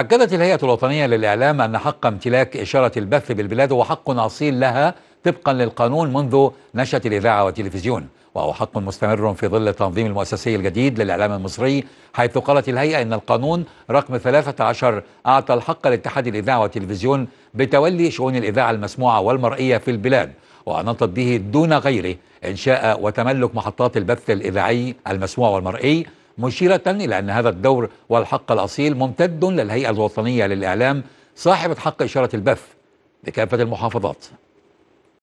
أكدت الهيئة الوطنية للإعلام أن حق امتلاك إشارة البث بالبلاد هو حق أصيل لها طبقا للقانون منذ نشأة الإذاعة والتلفزيون وهو حق مستمر في ظل التنظيم المؤسسي الجديد للإعلام المصري حيث قالت الهيئة أن القانون رقم 13 أعطى الحق لاتحاد الإذاعة والتلفزيون بتولي شؤون الإذاعة المسموعة والمرئية في البلاد وأنطت به دون غيره إنشاء وتملك محطات البث الإذاعي المسموع والمرئي مشيرة إلى أن هذا الدور والحق الأصيل ممتد للهيئة الوطنية للإعلام صاحبة حق إشارة البث بكافة المحافظات